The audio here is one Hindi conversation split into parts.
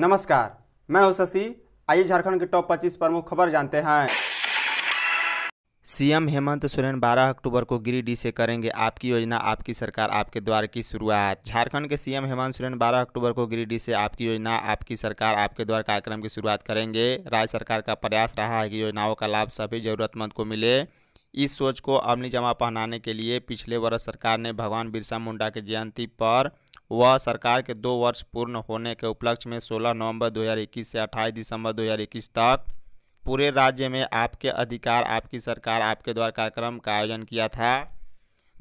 नमस्कार मैं हूं शशि आइए झारखंड के टॉप 25 प्रमुख खबर जानते हैं सीएम हेमंत सोरेन 12 अक्टूबर को गिरिडीह से करेंगे आपकी योजना आपकी सरकार आपके द्वार की शुरुआत झारखंड के सीएम हेमंत सोरेन 12 अक्टूबर को गिरिडीह से आपकी योजना आपकी सरकार आपके द्वार कार्यक्रम की शुरुआत करेंगे राज्य सरकार का प्रयास रहा है कि योजनाओं का लाभ सभी जरूरतमंद को मिले इस सोच को अमली जमा पहनाने के लिए पिछले वर्ष सरकार ने भगवान बिरसा मुंडा की जयंती पर वह सरकार के दो वर्ष पूर्ण होने के उपलक्ष्य में 16 नवंबर 2021 से 28 दिसंबर 2021 तक पूरे राज्य में आपके अधिकार आपकी सरकार आपके द्वारा कार्यक्रम का आयोजन किया था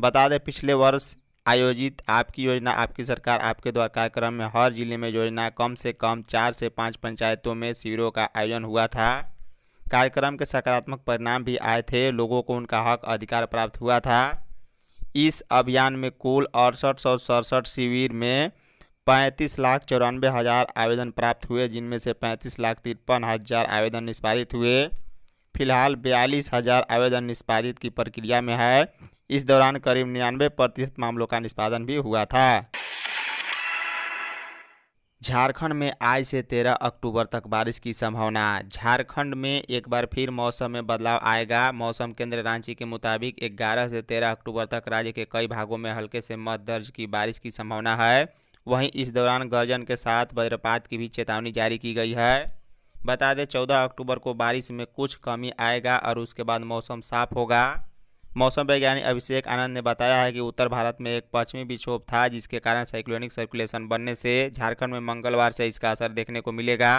बता दें पिछले वर्ष आयोजित आपकी योजना आपकी सरकार आपके द्वारा कार्यक्रम में हर जिले में योजना कम से कम चार से पाँच पंचायतों में शिविरों का आयोजन हुआ था कार्यक्रम के सकारात्मक परिणाम भी आए थे लोगों को उनका हक अधिकार प्राप्त हुआ था इस अभियान में कुल अड़सठ सौ सड़सठ शिविर में पैंतीस लाख चौरानवे हज़ार आवेदन प्राप्त हुए जिनमें से पैंतीस लाख तिरपन हज़ार आवेदन निष्पादित हुए फिलहाल बयालीस हज़ार आवेदन निष्पादित की प्रक्रिया में है इस दौरान करीब निन्यानवे प्रतिशत मामलों का निष्पादन भी हुआ था झारखंड में आज से 13 अक्टूबर तक बारिश की संभावना झारखंड में एक बार फिर मौसम में बदलाव आएगा मौसम केंद्र रांची के मुताबिक 11 से 13 अक्टूबर तक राज्य के कई भागों में हल्के से मध्य दर्ज की बारिश की संभावना है वहीं इस दौरान गर्जन के साथ वज्रपात की भी चेतावनी जारी की गई है बता दें चौदह अक्टूबर को बारिश में कुछ कमी आएगा और उसके बाद मौसम साफ होगा मौसम वैज्ञानिक अभिषेक आनंद ने बताया है कि उत्तर भारत में एक पश्चिमी विक्षोभ था जिसके कारण साइक्लोनिक सर्कुलेशन बनने से झारखंड में मंगलवार से इसका असर देखने को मिलेगा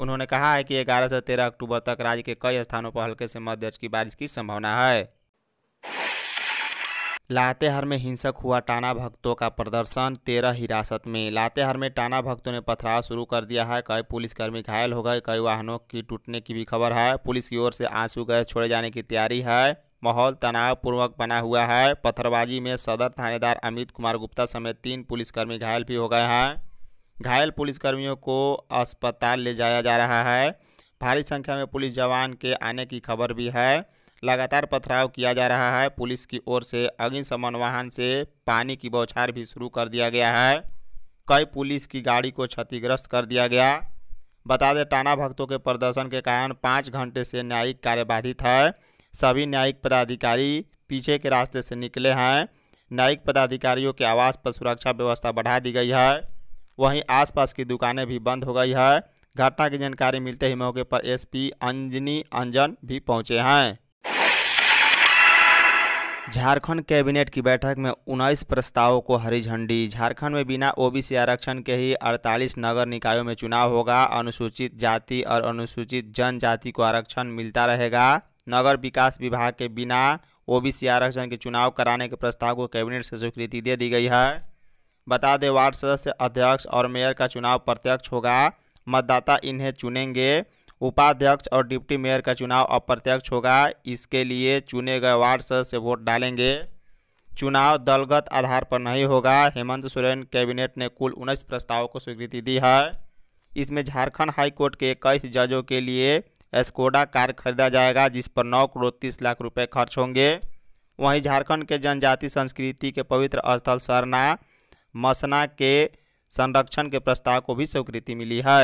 उन्होंने कहा है कि 11 से 13 अक्टूबर तक राज्य के कई स्थानों पर हल्के से मध्य की बारिश की संभावना है लातेहार में हिंसक हुआ टाना भक्तों का प्रदर्शन तेरह हिरासत में लातेहार में टाना भक्तों ने पथराव शुरू कर दिया है कई पुलिसकर्मी घायल हो गए कई वाहनों की टूटने की भी खबर है पुलिस की ओर से आंसू गैस छोड़े जाने की तैयारी है माहौल तनावपूर्वक बना हुआ है पत्थरबाजी में सदर थानेदार अमित कुमार गुप्ता समेत तीन पुलिसकर्मी घायल भी हो गए हैं घायल पुलिसकर्मियों को अस्पताल ले जाया जा रहा है भारी संख्या में पुलिस जवान के आने की खबर भी है लगातार पथराव किया जा रहा है पुलिस की ओर से अग्निशमन वाहन से पानी की बौछार भी शुरू कर दिया गया है कई पुलिस की गाड़ी को क्षतिग्रस्त कर दिया गया बता दें टाना भक्तों के प्रदर्शन के कारण पाँच घंटे से न्यायिक कार्य बाधित है सभी न्यायिक पदाधिकारी पीछे के रास्ते से निकले हैं न्यायिक पदाधिकारियों के आवास पर सुरक्षा व्यवस्था बढ़ा दी गई है वहीं आसपास की दुकानें भी बंद हो गई है घटना की जानकारी मिलते ही मौके पर एसपी अंजनी अंजन भी पहुंचे हैं झारखंड कैबिनेट की बैठक में 19 प्रस्तावों को हरी झंडी झारखंड में बिना ओबीसी आरक्षण के ही 48 नगर निकायों में चुनाव होगा अनुसूचित जाति और अनुसूचित जनजाति को आरक्षण मिलता रहेगा नगर विकास विभाग के बिना ओबीसी आरक्षण के चुनाव कराने के प्रस्ताव को कैबिनेट से स्वीकृति दे दी गई है बता दें वार्ड सदस्य अध्यक्ष और मेयर का चुनाव प्रत्यक्ष होगा मतदाता इन्हें चुनेंगे उपाध्यक्ष और डिप्टी मेयर का चुनाव अप्रत्यक्ष होगा इसके लिए चुने गए वार्ड सदस्य वोट डालेंगे चुनाव दलगत आधार पर नहीं होगा हेमंत सोरेन कैबिनेट ने कुल उन्नीस प्रस्तावों को स्वीकृति दी है इसमें झारखंड हाईकोर्ट के इक्कीस जजों के लिए स्कोडा कार खरीदा जाएगा जिस पर नौ करोड़ तीस लाख रुपए खर्च होंगे वहीं झारखंड के जनजाति संस्कृति के पवित्र स्थल सरना मसना के संरक्षण के प्रस्ताव को भी स्वीकृति मिली है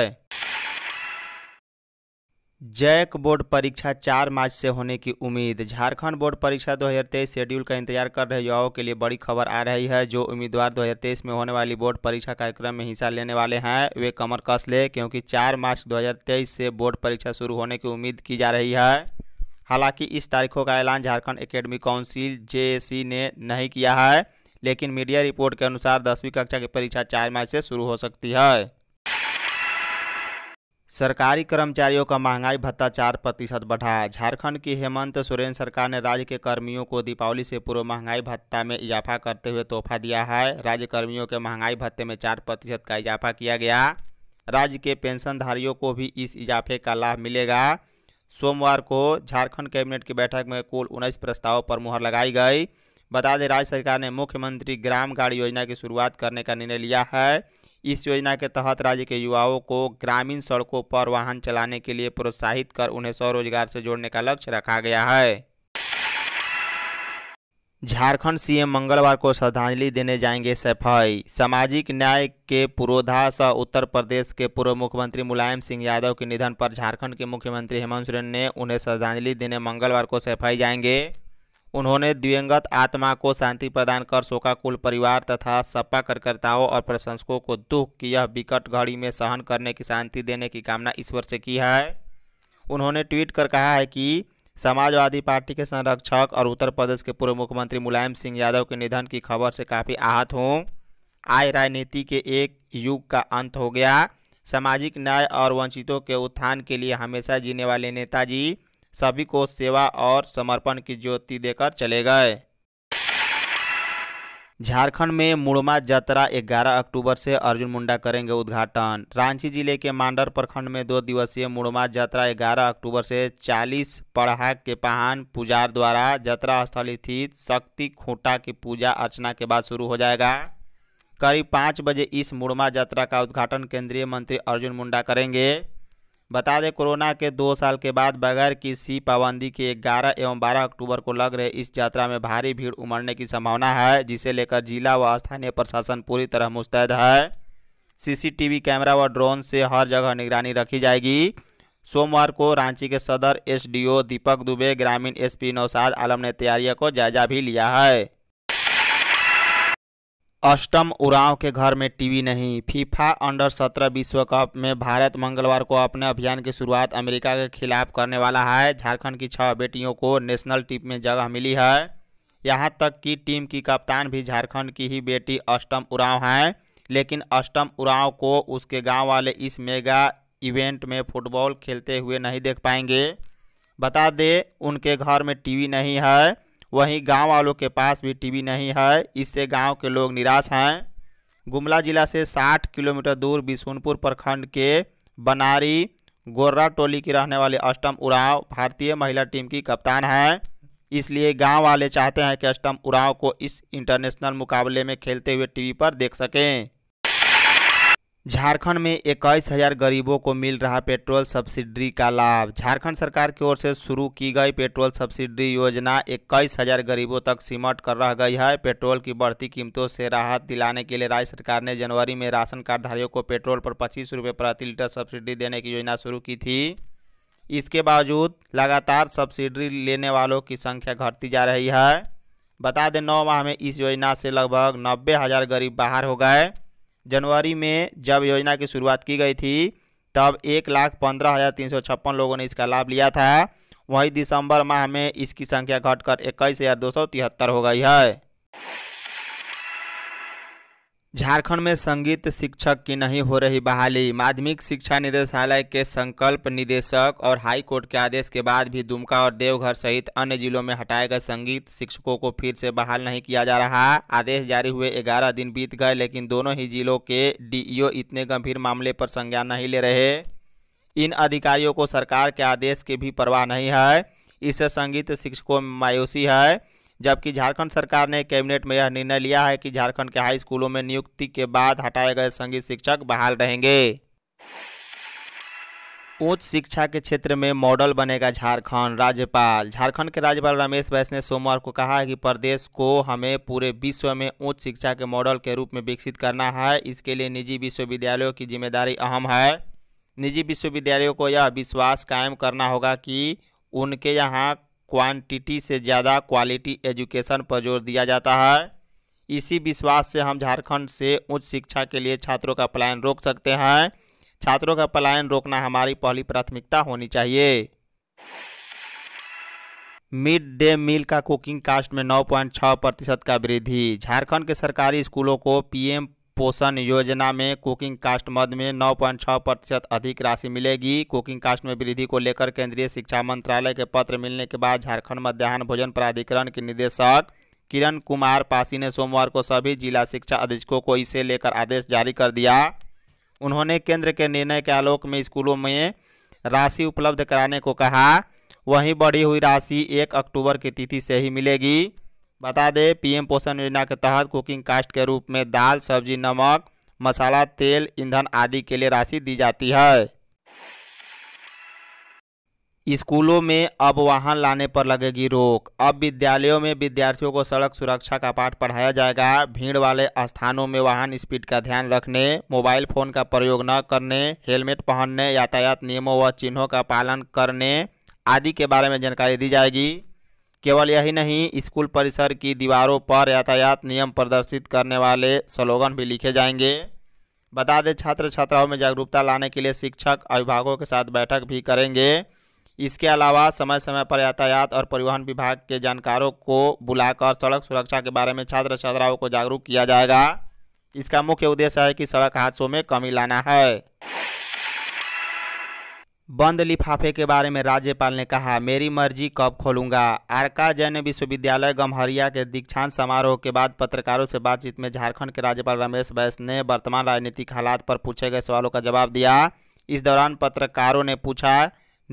जैक बोर्ड परीक्षा चार मार्च से होने की उम्मीद झारखंड बोर्ड परीक्षा 2023 शेड्यूल का इंतजार कर रहे युवाओं के लिए बड़ी खबर आ रही है जो उम्मीदवार 2023 में होने वाली बोर्ड परीक्षा कार्यक्रम में हिस्सा लेने वाले हैं वे कमर कस ले क्योंकि चार मार्च 2023 से बोर्ड परीक्षा शुरू होने की उम्मीद की जा रही है हालांकि इस तारीखों का ऐलान झारखंड एकेडमी काउंसिल जे ने नहीं किया है लेकिन मीडिया रिपोर्ट के अनुसार दसवीं कक्षा की परीक्षा चार मार्च से शुरू हो सकती है सरकारी कर्मचारियों का महंगाई भत्ता चार प्रतिशत बढ़ा झारखंड की हेमंत सोरेन सरकार ने राज्य के कर्मियों को दीपावली से पूर्व महंगाई भत्ता में इजाफा करते हुए तोहफा दिया है राज्य कर्मियों के महंगाई भत्ते में चार प्रतिशत का इजाफा किया गया राज्य के पेंशनधारियों को भी इस इजाफे का लाभ मिलेगा सोमवार को झारखंड कैबिनेट की बैठक में कुल उन्नीस प्रस्तावों पर मुहर लगाई गई बता दें राज्य सरकार ने मुख्यमंत्री ग्राम गाड़ी योजना की शुरुआत करने का निर्णय लिया है इस योजना के तहत राज्य के युवाओं को ग्रामीण सड़कों पर वाहन चलाने के लिए प्रोत्साहित कर उन्हें स्वरोजगार से जोड़ने का लक्ष्य रखा गया है झारखंड सीएम मंगलवार को श्रद्धांजलि देने जाएंगे सफाई सामाजिक न्याय के पुरोधा सह उत्तर प्रदेश के पूर्व मुख्यमंत्री मुलायम सिंह यादव के निधन पर झारखंड के मुख्यमंत्री हेमंत सोरेन ने उन्हें श्रद्धांजलि देने मंगलवार को सफाई जाएंगे उन्होंने दिवंगत आत्मा को शांति प्रदान कर शोकाकुल परिवार तथा सपा कार्यकर्ताओं और प्रशंसकों को दुख की यह विकट घड़ी में सहन करने की शांति देने की कामना ईश्वर से की है उन्होंने ट्वीट कर कहा है कि समाजवादी पार्टी के संरक्षक और उत्तर प्रदेश के पूर्व मुख्यमंत्री मुलायम सिंह यादव के निधन की खबर से काफ़ी आहत हूँ आय राजनीति के एक युग का अंत हो गया सामाजिक न्याय और वंचितों के उत्थान के लिए हमेशा जीने वाले नेताजी सभी को सेवा और समर्पण की ज्योति देकर चले गए झारखंड में मुड़मा जतरा 11 अक्टूबर से अर्जुन मुंडा करेंगे उद्घाटन रांची जिले के मांडर प्रखंड में दो दिवसीय मुड़मा जतरा 11 अक्टूबर से 40 पढ़ाक के पहान पुजार द्वारा जतरा स्थल स्थित शक्ति खूंटा की पूजा अर्चना के बाद शुरू हो जाएगा करीब पाँच बजे इस मुड़मा जतरा का उद्घाटन केंद्रीय मंत्री अर्जुन मुंडा करेंगे बता दें कोरोना के दो साल के बाद बगैर किसी पाबंदी के 11 एवं 12 अक्टूबर को लग रहे इस यात्रा में भारी भीड़ उमड़ने की संभावना है जिसे लेकर जिला व स्थानीय प्रशासन पूरी तरह मुस्तैद है सीसीटीवी कैमरा व ड्रोन से हर जगह निगरानी रखी जाएगी सोमवार को रांची के सदर एसडीओ दीपक दुबे ग्रामीण एसपी नौसाद आलम ने तैयारियों को जायजा भी लिया है अष्टम उराव के घर में टीवी नहीं फीफा अंडर सत्रह विश्व कप में भारत मंगलवार को अपने अभियान की शुरुआत अमेरिका के खिलाफ करने वाला है झारखंड की छह बेटियों को नेशनल टीम में जगह मिली है यहां तक कि टीम की कप्तान भी झारखंड की ही बेटी अष्टम उरांव हैं लेकिन अष्टम उरांव को उसके गाँव वाले इस मेगा इवेंट में फुटबॉल खेलते हुए नहीं देख पाएंगे बता दें उनके घर में टी नहीं है वहीं गांव वालों के पास भी टीवी नहीं है इससे गांव के लोग निराश हैं गुमला जिला से 60 किलोमीटर दूर बिशुनपुर प्रखंड के बनारी गोर्रा टोली की रहने वाले अष्टम उड़ाव भारतीय महिला टीम की कप्तान हैं इसलिए गांव वाले चाहते हैं कि अष्टम उड़ाव को इस इंटरनेशनल मुकाबले में खेलते हुए टीवी पर देख सकें झारखंड में इक्कीस हजार गरीबों को मिल रहा पेट्रोल सब्सिडी का लाभ झारखंड सरकार की ओर से शुरू की गई पेट्रोल सब्सिडी योजना इक्कीस हजार गरीबों तक सिमट कर रह गई है पेट्रोल की बढ़ती कीमतों से राहत दिलाने के लिए राज्य सरकार ने जनवरी में राशन कार्डधारियों को पेट्रोल पर पच्चीस रुपये प्रति लीटर सब्सिडी देने की योजना शुरू की थी इसके बावजूद लगातार सब्सिडी लेने वालों की संख्या घटती जा रही है बता दें नौ माह में इस योजना से लगभग नब्बे हज़ार गरीब बाहर हो गए जनवरी में जब योजना की शुरुआत की गई थी तब एक लाख पंद्रह हज़ार तीन सौ छप्पन लोगों ने इसका लाभ लिया था वहीं दिसंबर माह में इसकी संख्या घटकर इक्कीस हज़ार दो सौ तिहत्तर हो गई है झारखंड में संगीत शिक्षक की नहीं हो रही बहाली माध्यमिक शिक्षा निदेशालय के संकल्प निदेशक और हाई कोर्ट के आदेश के बाद भी दुमका और देवघर सहित अन्य जिलों में हटाए गए संगीत शिक्षकों को फिर से बहाल नहीं किया जा रहा आदेश जारी हुए 11 दिन बीत गए लेकिन दोनों ही जिलों के डीईओ इतने गंभीर मामले पर संज्ञान नहीं ले रहे इन अधिकारियों को सरकार के आदेश की भी परवाह नहीं है इससे संगीत शिक्षकों में मायूसी है जबकि झारखंड सरकार ने कैबिनेट में यह निर्णय लिया है कि झारखंड के हाई स्कूलों में नियुक्ति के बाद हटाए गए संगीत शिक्षक बहाल रहेंगे उच्च शिक्षा के क्षेत्र में मॉडल बनेगा झारखंड राज्यपाल झारखंड के राज्यपाल रमेश बैस ने सोमवार को कहा है कि प्रदेश को हमें पूरे विश्व में उच्च शिक्षा के मॉडल के रूप में विकसित करना है इसके लिए निजी विश्वविद्यालयों की जिम्मेदारी अहम है निजी विश्वविद्यालयों को यह विश्वास कायम करना होगा कि उनके यहाँ क्वांटिटी से ज़्यादा क्वालिटी एजुकेशन पर जोर दिया जाता है इसी विश्वास से हम झारखंड से उच्च शिक्षा के लिए छात्रों का पलायन रोक सकते हैं छात्रों का पलायन रोकना हमारी पहली प्राथमिकता होनी चाहिए मिड डे मील का कुकिंग कास्ट में 9.6 प्रतिशत का वृद्धि झारखंड के सरकारी स्कूलों को पीएम पोषण योजना में कुकिंग कास्ट मद में 9.6 प्रतिशत अधिक राशि मिलेगी कुकिंग कास्ट में वृद्धि को लेकर केंद्रीय शिक्षा मंत्रालय के पत्र मिलने के बाद झारखंड मध्यान्ह भोजन प्राधिकरण के निदेशक किरण कुमार पासी ने सोमवार को सभी जिला शिक्षा अधीक्षकों को इसे लेकर आदेश जारी कर दिया उन्होंने केंद्र के निर्णय के आलोक में स्कूलों में राशि उपलब्ध कराने को कहा वहीं बढ़ी हुई राशि एक अक्टूबर की तिथि से ही मिलेगी बता दें पीएम पोषण योजना के तहत कुकिंग कास्ट के रूप में दाल सब्जी नमक मसाला तेल ईंधन आदि के लिए राशि दी जाती है स्कूलों में अब वाहन लाने पर लगेगी रोक अब विद्यालयों में विद्यार्थियों को सड़क सुरक्षा का पाठ पढ़ाया जाएगा भीड़ वाले स्थानों में वाहन स्पीड का ध्यान रखने मोबाइल फ़ोन का प्रयोग न करने हेलमेट पहनने यातायात नियमों व चिन्हों का पालन करने आदि के बारे में जानकारी दी जाएगी केवल यही नहीं स्कूल परिसर की दीवारों पर यातायात नियम प्रदर्शित करने वाले स्लोगन भी लिखे जाएंगे बता दें छात्र छात्राओं में जागरूकता लाने के लिए शिक्षक अभिभावकों के साथ बैठक भी करेंगे इसके अलावा समय समय पर यातायात और परिवहन विभाग के जानकारों को बुलाकर सड़क सुरक्षा के बारे में छात्र छात्राओं को जागरूक किया जाएगा इसका मुख्य उद्देश्य है कि सड़क हादसों में कमी लाना है बंद लिफाफे के बारे में राज्यपाल ने कहा मेरी मर्जी कब खोलूंगा आरका जैन विश्वविद्यालय गमहरिया के दीक्षांत समारोह के बाद पत्रकारों से बातचीत में झारखंड के राज्यपाल रमेश बैस ने वर्तमान राजनीतिक हालात पर पूछे गए सवालों का जवाब दिया इस दौरान पत्रकारों ने पूछा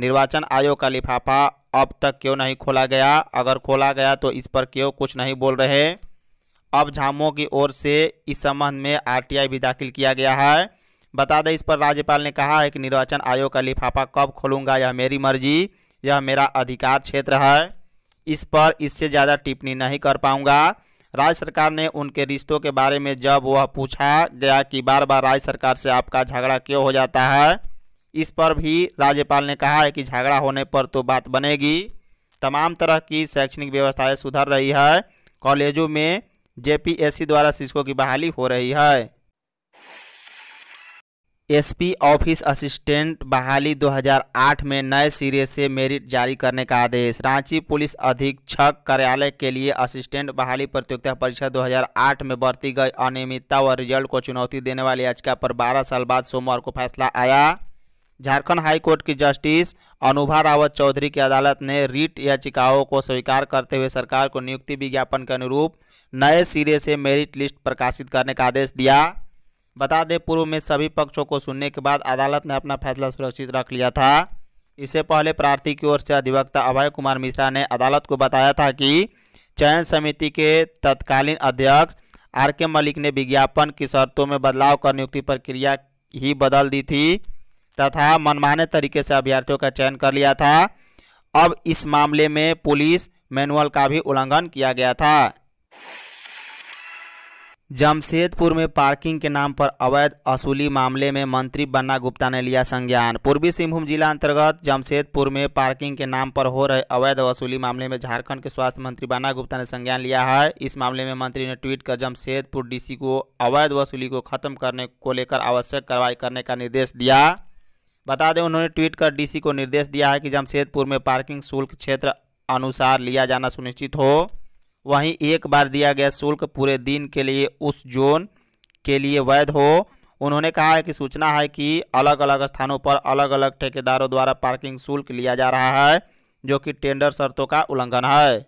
निर्वाचन आयोग का लिफाफा अब तक क्यों नहीं खोला गया अगर खोला गया तो इस पर क्यों कुछ नहीं बोल रहे अब झामो की ओर से इस संबंध में आर भी दाखिल किया गया है बता दें इस पर राज्यपाल ने कहा है कि निर्वाचन आयोग का लिफाफा कब खोलूंगा यह मेरी मर्जी यह मेरा अधिकार क्षेत्र है इस पर इससे ज़्यादा टिप्पणी नहीं कर पाऊंगा राज्य सरकार ने उनके रिश्तों के बारे में जब वह पूछा गया कि बार बार राज्य सरकार से आपका झगड़ा क्यों हो जाता है इस पर भी राज्यपाल ने कहा है कि झगड़ा होने पर तो बात बनेगी तमाम तरह की शैक्षणिक व्यवस्थाएँ सुधर रही है कॉलेजों में जेपीएससी द्वारा शिक्षकों की बहाली हो रही है एसपी ऑफिस असिस्टेंट बहाली 2008 में नए सिरे से मेरिट जारी करने का आदेश रांची पुलिस अधीक्षक कार्यालय के लिए असिस्टेंट बहाली प्रतियोगिता परीक्षा 2008 में बरती गई अनियमितता व रिजल्ट को चुनौती देने वाली याचिका पर 12 साल बाद सोमवार को फैसला आया झारखंड हाईकोर्ट की जस्टिस अनुभा रावत चौधरी की अदालत ने रिट याचिकाओं को स्वीकार करते हुए सरकार को नियुक्ति विज्ञापन के अनुरूप नए सिरे से मेरिट लिस्ट प्रकाशित करने का आदेश दिया बता दें पूर्व में सभी पक्षों को सुनने के बाद अदालत ने अपना फैसला सुरक्षित रख लिया था इससे पहले प्रार्थी की ओर से अधिवक्ता अभय कुमार मिश्रा ने अदालत को बताया था कि चयन समिति के तत्कालीन अध्यक्ष आर के मलिक ने विज्ञापन की शर्तों में बदलाव कर नियुक्ति प्रक्रिया ही बदल दी थी तथा मनमाने तरीके से अभ्यर्थियों का चयन कर लिया था अब इस मामले में पुलिस मैनुअल का भी उल्लंघन किया गया था जमशेदपुर में पार्किंग के नाम पर अवैध असूली मामले में मंत्री बन्ना गुप्ता ने लिया संज्ञान पूर्वी सिंहभूम जिला अंतर्गत जमशेदपुर में पार्किंग के नाम पर हो रहे अवैध वसूली मामले में झारखंड के स्वास्थ्य मंत्री बन्ना गुप्ता ने संज्ञान लिया है इस मामले में मंत्री ने ट्वीट कर जमशेदपुर डीसी को अवैध वसूली को खत्म करने को लेकर आवश्यक कार्रवाई करने का निर्देश दिया बता दें उन्होंने ट्वीट कर डीसी को निर्देश दिया है कि जमशेदपुर में पार्किंग शुल्क क्षेत्र अनुसार लिया जाना सुनिश्चित हो वहीं एक बार दिया गया शुल्क पूरे दिन के लिए उस जोन के लिए वैध हो उन्होंने कहा है कि सूचना है कि अलग अलग स्थानों पर अलग अलग ठेकेदारों द्वारा पार्किंग शुल्क लिया जा रहा है जो कि टेंडर शर्तों का उल्लंघन है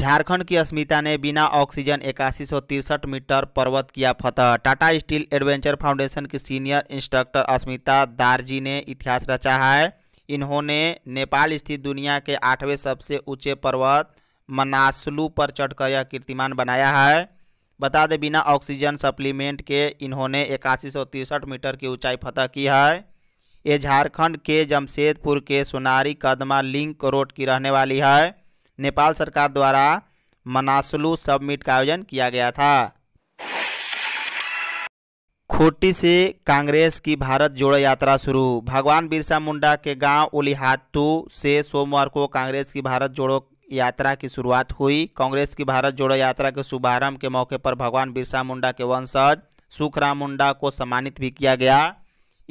झारखंड की अस्मिता ने बिना ऑक्सीजन इक्यासी मीटर पर्वत किया फतह टाटा स्टील एडवेंचर फाउंडेशन की सीनियर इंस्ट्रक्टर अस्मिता दारजी ने इतिहास रचा है इन्होंने नेपाल स्थित दुनिया के आठवें सबसे ऊंचे पर्वत मनासलू पर चढ़कर यह कीर्तिमान बनाया है बता दें बिना ऑक्सीजन सप्लीमेंट के इन्होंने इक्यासी सौ तिरसठ मीटर की ऊंचाई फतह की है ये झारखंड के जमशेदपुर के सोनारी कदमा लिंक रोड की रहने वाली है नेपाल सरकार द्वारा मनासलू सबमिट का आयोजन किया गया था खोटी से कांग्रेस की भारत जोड़ो यात्रा शुरू भगवान बिरसा मुंडा के गांव उलिहातू से सोमवार को कांग्रेस की भारत जोड़ो यात्रा की शुरुआत हुई कांग्रेस की भारत जोड़ो यात्रा के शुभारंभ के मौके पर भगवान बिरसा मुंडा के वंशज सुखराम मुंडा को सम्मानित भी किया गया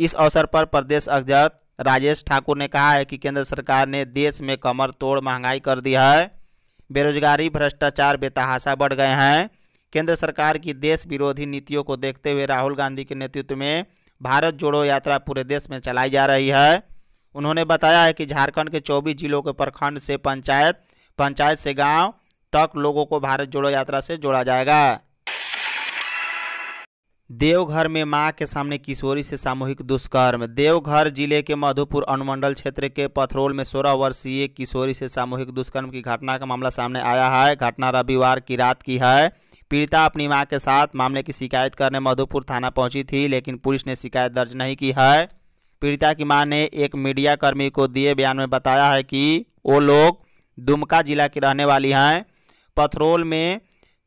इस अवसर पर प्रदेश अध्यक्ष राजेश ठाकुर ने कहा है कि केंद्र सरकार ने देश में कमर तोड़ महंगाई कर दी है बेरोजगारी भ्रष्टाचार बेतहासा बढ़ गए हैं केंद्र सरकार की देश विरोधी नीतियों को देखते हुए राहुल गांधी के नेतृत्व में भारत जोड़ो यात्रा पूरे देश में चलाई जा रही है उन्होंने बताया है कि झारखंड के 24 जिलों के प्रखंड से पंचायत पंचायत से गांव तक लोगों को भारत जोड़ो यात्रा से जोड़ा जाएगा देवघर में मां के सामने किशोरी से सामूहिक दुष्कर्म देवघर जिले के मधुपुर अनुमंडल क्षेत्र के पथरोल में 16 वर्षीय किशोरी से सामूहिक दुष्कर्म की घटना का मामला सामने आया है घटना रविवार की रात की है पीड़िता अपनी मां के साथ मामले की शिकायत करने मधुपुर थाना पहुंची थी लेकिन पुलिस ने शिकायत दर्ज नहीं की है पीड़िता की मां ने एक मीडिया कर्मी को दिए बयान में बताया है कि वो लोग दुमका जिला की रहने वाली हैं पथरोल में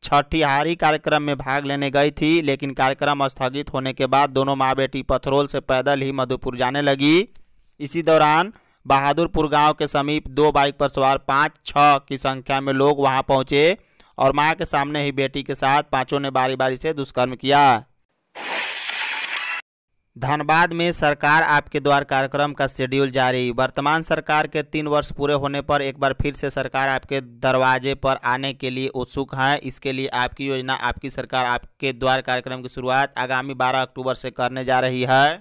छठिहारी कार्यक्रम में भाग लेने गई थी लेकिन कार्यक्रम स्थगित होने के बाद दोनों माँ बेटी पथरोल से पैदल ही मधुपुर जाने लगी इसी दौरान बहादुरपुर गांव के समीप दो बाइक पर सवार पाँच छः की संख्या में लोग वहां पहुंचे और माँ के सामने ही बेटी के साथ पांचों ने बारी बारी से दुष्कर्म किया धनबाद में सरकार आपके द्वार कार्यक्रम का शेड्यूल जारी वर्तमान सरकार के तीन वर्ष पूरे होने पर एक बार फिर से सरकार आपके दरवाजे पर आने के लिए उत्सुक है इसके लिए आपकी योजना आपकी सरकार आपके द्वार कार्यक्रम की शुरुआत आगामी 12 अक्टूबर से करने जा रही है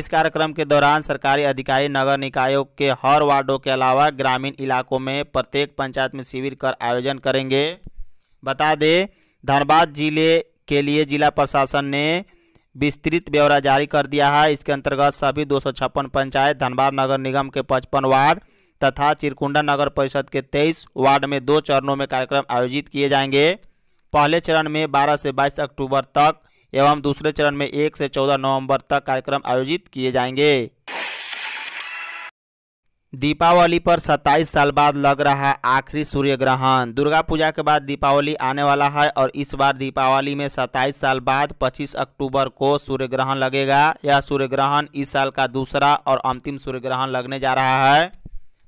इस कार्यक्रम के दौरान सरकारी अधिकारी नगर निकायों के हर वार्डों के अलावा ग्रामीण इलाकों में प्रत्येक पंचायत में शिविर कर आयोजन करेंगे बता दे धनबाद जिले के लिए जिला प्रशासन ने विस्तृत ब्यौरा जारी कर दिया है इसके अंतर्गत सभी दो पंचायत धनबाद नगर निगम के पचपन वार्ड तथा चिरकुंडा नगर परिषद के तेईस वार्ड में दो चरणों में कार्यक्रम आयोजित किए जाएंगे पहले चरण में 12 से 22 अक्टूबर तक एवं दूसरे चरण में 1 से 14 नवंबर तक कार्यक्रम आयोजित किए जाएंगे दीपावली पर 27 साल बाद लग रहा है आखिरी सूर्य ग्रहण दुर्गा पूजा के बाद दीपावली आने वाला है और इस बार दीपावली में 27 साल बाद 25 अक्टूबर को सूर्य ग्रहण लगेगा यह सूर्य ग्रहण इस साल का दूसरा और अंतिम सूर्य ग्रहण लगने जा रहा है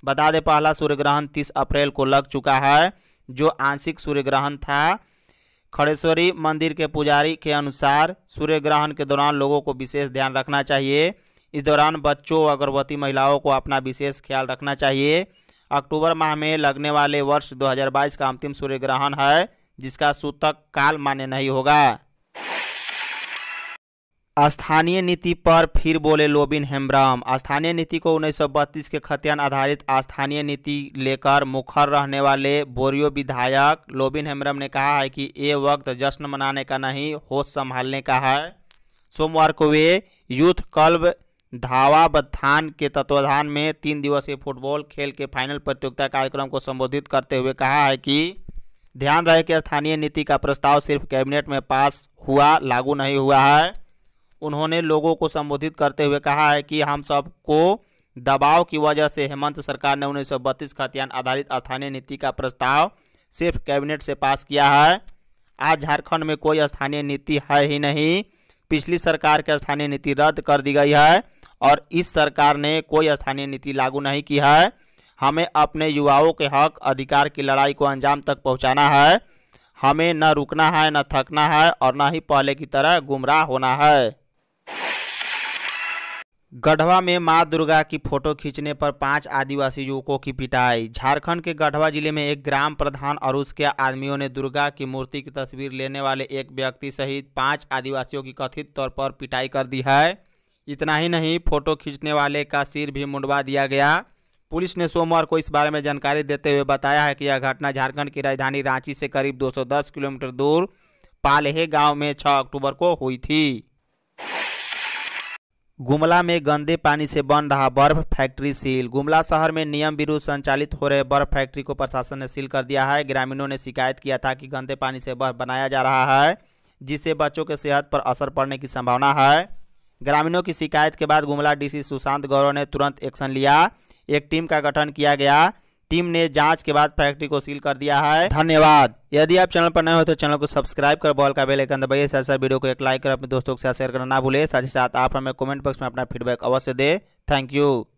बता दें पहला सूर्य ग्रहण 30 अप्रैल को लग चुका है जो आंशिक सूर्य ग्रहण था खड़ेश्वरी मंदिर के पुजारी के अनुसार सूर्य ग्रहण के दौरान लोगों को विशेष ध्यान रखना चाहिए इस दौरान बच्चों और गर्भवती महिलाओं को अपना विशेष ख्याल रखना चाहिए अक्टूबर माह में लगने वाले वर्ष 2022 का अंतिम सूर्य ग्रहण है जिसका सूतक काल मान्य नहीं होगा स्थानीय नीति पर फिर बोले लोबिन हेम्ब्राम स्थानीय नीति को 1932 के खतियान आधारित स्थानीय नीति लेकर मुखर रहने वाले बोरियो विधायक लोबिन हेम्ब्राम ने कहा है कि ये वक्त जश्न मनाने का नहीं होश संभालने का है सोमवार को वे यूथ क्लब धावा बत्थान के तत्वाधान में तीन दिवसीय फुटबॉल खेल के फाइनल प्रतियोगिता कार्यक्रम को संबोधित करते हुए कहा है कि ध्यान रहे कि स्थानीय नीति का प्रस्ताव सिर्फ कैबिनेट में पास हुआ लागू नहीं हुआ है उन्होंने लोगों को संबोधित करते हुए कहा है कि हम सबको दबाव की वजह से हेमंत सरकार ने उन्नीस सौ बत्तीस खतियान आधारित स्थानीय नीति का प्रस्ताव सिर्फ कैबिनेट से पास किया है आज झारखंड में कोई स्थानीय नीति है ही नहीं पिछली सरकार की स्थानीय नीति रद्द कर दी गई है और इस सरकार ने कोई स्थानीय नीति लागू नहीं की है हमें अपने युवाओं के हक अधिकार की लड़ाई को अंजाम तक पहुंचाना है हमें न रुकना है न थकना है और न ही पहले की तरह गुमराह होना है गढ़वा में मां दुर्गा की फोटो खींचने पर पांच आदिवासी युवकों की पिटाई झारखंड के गढ़वा जिले में एक ग्राम प्रधान और उसके आदमियों ने दुर्गा की मूर्ति की तस्वीर लेने वाले एक व्यक्ति सहित पांच आदिवासियों की कथित तौर पर पिटाई कर दी है इतना ही नहीं फोटो खींचने वाले का सिर भी मुंडवा दिया गया पुलिस ने सोमवार को इस बारे में जानकारी देते हुए बताया है कि यह घटना झारखंड की राजधानी रांची से करीब 210 किलोमीटर दूर पालेहे गांव में 6 अक्टूबर को हुई थी गुमला में गंदे पानी से बन रहा बर्फ फैक्ट्री सील गुमला शहर में नियम विरुद्ध संचालित हो रहे बर्फ फैक्ट्री को प्रशासन ने सील कर दिया है ग्रामीणों ने शिकायत किया था कि गंदे पानी से बर्फ बनाया जा रहा है जिससे बच्चों के सेहत पर असर पड़ने की संभावना है ग्रामीणों की शिकायत के बाद गुमला डीसी सुशांत गौरव ने तुरंत एक्शन लिया एक टीम का गठन किया गया टीम ने जांच के बाद फैक्ट्री को सील कर दिया है धन्यवाद यदि आप चैनल पर नए हो तो चैनल को सब्सक्राइब कर बॉल का बेल आइकन दबाइए साथ साथ वीडियो को एक लाइक कर अपने दोस्तों के साथ शेयर करना ना भूले साथ ही साथ आप हमें कमेंट बॉक्स में अपना फीडबैक अवश्य दे थैंक यू